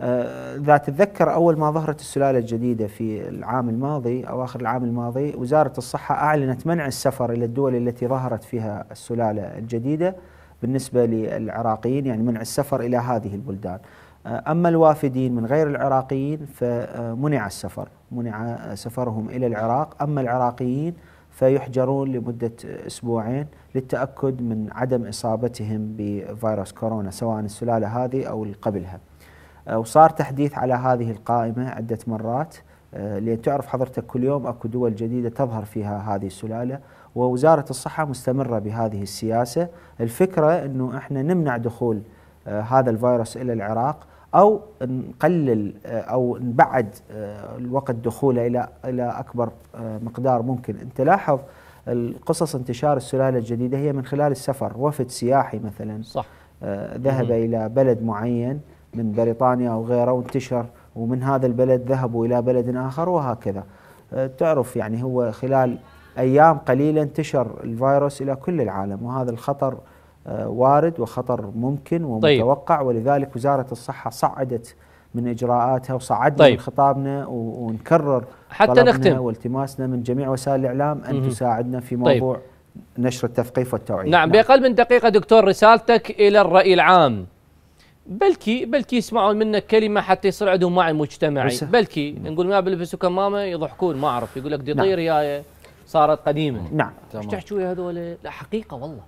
آه، اذا تتذكر اول ما ظهرت السلاله الجديده في العام الماضي او اخر العام الماضي وزاره الصحه اعلنت منع السفر الى الدول التي ظهرت فيها السلاله الجديده بالنسبة للعراقيين يعني منع السفر إلى هذه البلدان آه، أما الوافدين من غير العراقيين فمنع السفر منع سفرهم إلى العراق أما العراقيين فيحجرون لمدة أسبوعين للتأكد من عدم إصابتهم بفيروس كورونا سواء السلالة هذه أو قبلها آه، وصار تحديث على هذه القائمة عدة مرات آه، لأن تعرف حضرتك كل يوم أكو دول جديدة تظهر فيها هذه السلالة ووزارة الصحة مستمرة بهذه السياسة الفكرة أنه إحنا نمنع دخول آه، هذا الفيروس إلى العراق أو نقلل آه، أو نبعد آه، الوقت دخوله إلى إلى أكبر مقدار ممكن أنت لاحظ القصص انتشار السلالة الجديدة هي من خلال السفر وفد سياحي مثلا صح. ذهب مم. إلى بلد معين من بريطانيا أو غيره وانتشر ومن هذا البلد ذهبوا إلى بلد آخر وهكذا تعرف يعني هو خلال أيام قليلة انتشر الفيروس إلى كل العالم وهذا الخطر آه، وارد وخطر ممكن طيب. ومتوقع طيب. ولذلك وزارة الصحة صعدت من اجراءاتها وصعدنا طيب. من خطابنا ونكرر حتى نختم والتماسنا من جميع وسائل الاعلام ان م -م. تساعدنا في طيب. موضوع طيب. نشر التثقيف والتوعيه نعم, نعم باقل من دقيقه دكتور رسالتك الى الراي العام بلكي بلكي يسمعون منك كلمه حتى يصير عندهم وعي مجتمعي بلكي نقول ما بلبسوا كمامه يضحكون ما اعرف يقول لك دي طير نعم. صارت قديمه نعم ايش تحكي هذول لا حقيقه والله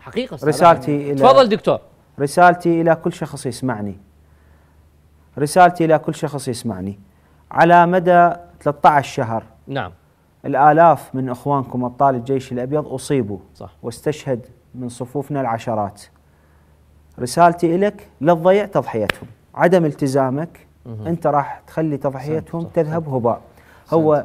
حقيقه صراحة. رسالتي الى تفضل دكتور رسالتي الى كل شخص يسمعني رسالتي الى كل شخص يسمعني على مدى 13 شهر نعم الالاف من اخوانكم ابطال الجيش الابيض اصيبوا صح واستشهد من صفوفنا العشرات رسالتي لك لا تضيع تضحيتهم عدم التزامك مه. انت راح تخلي تضحيتهم تذهب هباء هو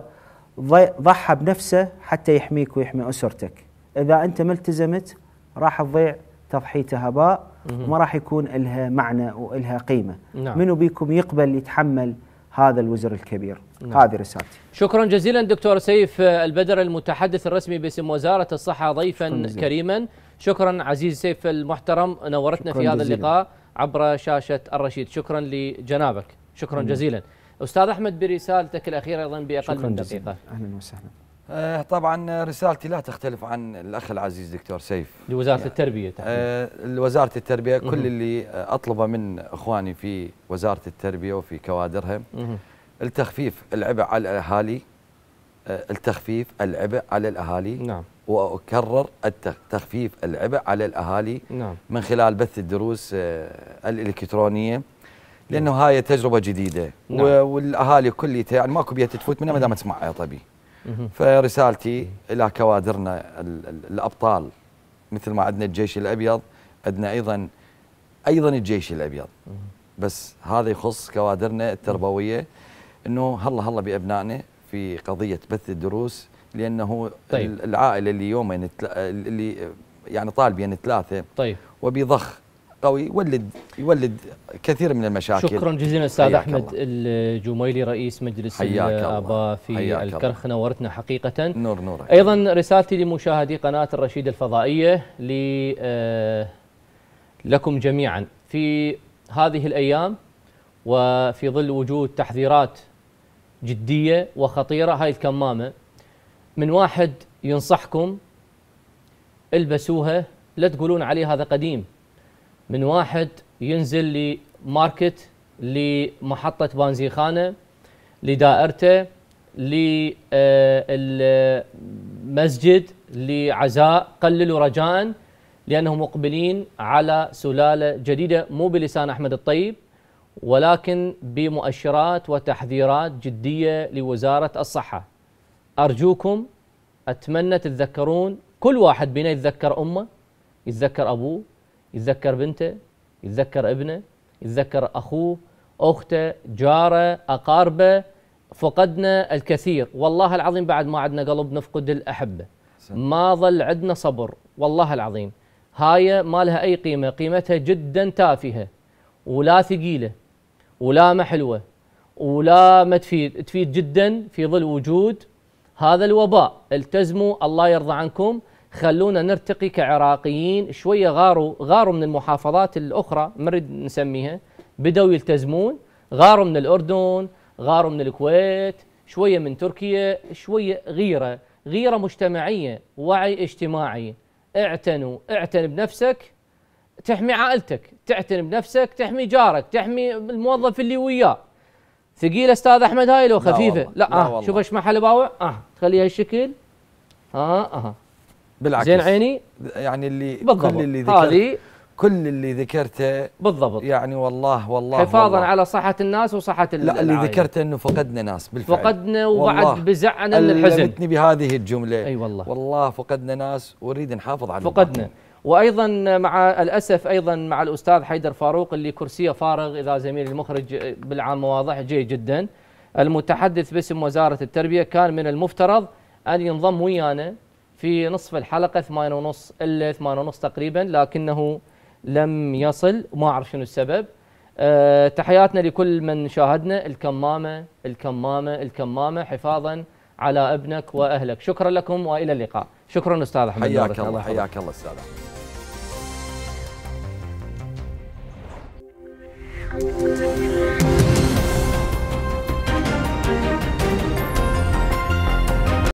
ضحى بنفسه حتى يحميك ويحمي أسرتك إذا أنت ما التزمت راح تضيع تضحيته هباء وما راح يكون لها معنى ولها قيمة نعم. منو بيكم يقبل يتحمل هذا الوزر الكبير نعم. هذه رسالتي شكرا جزيلا دكتور سيف البدر المتحدث الرسمي باسم وزارة الصحة ضيفا كريما شكرا عزيز سيف المحترم نورتنا في هذا اللقاء عبر شاشة الرشيد شكرا لجنابك شكرا جزيلا أستاذ أحمد برسالتك الأخيرة أيضا بأقل من دقيقة أهلا وسهلا آه طبعا رسالتي لا تختلف عن الاخ العزيز دكتور سيف لوزاره يعني التربيه تحديدا آه وزاره التربيه مه. كل اللي اطلبه من اخواني في وزاره التربيه وفي كوادرها التخفيف العبء على الاهالي آه التخفيف العبء على الاهالي نعم واكرر تخفيف العبء على الاهالي نعم من خلال بث الدروس آه، الالكترونيه لانه نعم. هاي تجربه جديده نعم. والاهالي كليتها يعني ماكو بيت تفوت منها ما دام تسمع طبي فرسالتي الى كوادرنا الابطال مثل ما عندنا الجيش الابيض عندنا ايضا ايضا الجيش الابيض بس هذا يخص كوادرنا التربويه انه هلا هلا بابنائنا في قضيه بث الدروس لانه طيب. العائله اللي يومين اللي يعني طالبين ثلاثه طيب وبضخ قوي يولد يولد كثير من المشاكل شكرا جزيلا استاذ احمد الجميلي رئيس مجلس الاباء في الكرخ نورتنا حقيقه نور نورك ايضا رسالتي لمشاهدي قناه الرشيد الفضائيه ل آه، لكم جميعا في هذه الايام وفي ظل وجود تحذيرات جديه وخطيره هاي الكمامه من واحد ينصحكم البسوها لا تقولون عليه هذا قديم من واحد ينزل لماركت لمحطة بنزيخانة لدائرته للمسجد آه، لعزاء قللوا رجاء لأنهم مقبلين على سلالة جديدة مو بلسان أحمد الطيب ولكن بمؤشرات وتحذيرات جدية لوزارة الصحة أرجوكم أتمنى تتذكرون كل واحد بينا يتذكر أمه يتذكر أبوه يتذكر بنته يتذكر ابنه يتذكر أخوه أخته جاره أقاربه فقدنا الكثير والله العظيم بعد ما عدنا قلب نفقد الأحبة ما ظل عندنا صبر والله العظيم هاي ما لها أي قيمة قيمتها جدا تافهة ولا ثقيلة ولا محلوة ولا ما تفيد تفيد جدا في ظل وجود هذا الوباء التزموا الله يرضى عنكم خلونا نرتقي كعراقيين شويه غاروا غاروا من المحافظات الاخرى مرد نسميها بداوا يلتزمون غاروا من الاردن غاروا من الكويت شويه من تركيا شويه غيره غيره مجتمعيه وعي اجتماعي اعتنوا اعتن بنفسك تحمي عائلتك تعتن بنفسك تحمي جارك تحمي الموظف اللي وياه ثقيل استاذ احمد هاي لو خفيفه لا, لا, لا آه. شوف ايش محل باوع اه تخليها هالشكل اه اه بالعكس زين عيني يعني اللي بالضبط كل اللي هذه كل اللي ذكرته بالضبط يعني والله والله حفاظا والله على صحه الناس وصحه لا العائلة. اللي ذكرته انه فقدنا ناس بالفعل فقدنا وبعد بزعنا من الحزن علمتني بهذه الجمله اي والله والله فقدنا ناس ونريد نحافظ على فقدنا وايضا مع الاسف ايضا مع الاستاذ حيدر فاروق اللي كرسيه فارغ اذا زميل المخرج بالعام واضح جيد جدا المتحدث باسم وزاره التربيه كان من المفترض ان ينضم ويانا في نصف الحلقه ثمانية ونص الا ثمانية ونص تقريبا لكنه لم يصل ما اعرف شنو السبب أه تحياتنا لكل من شاهدنا الكمامه الكمامه الكمامه حفاظا على ابنك واهلك شكرا لكم والى اللقاء شكرا استاذ احمد حياك الله حياك الله استاذ احمد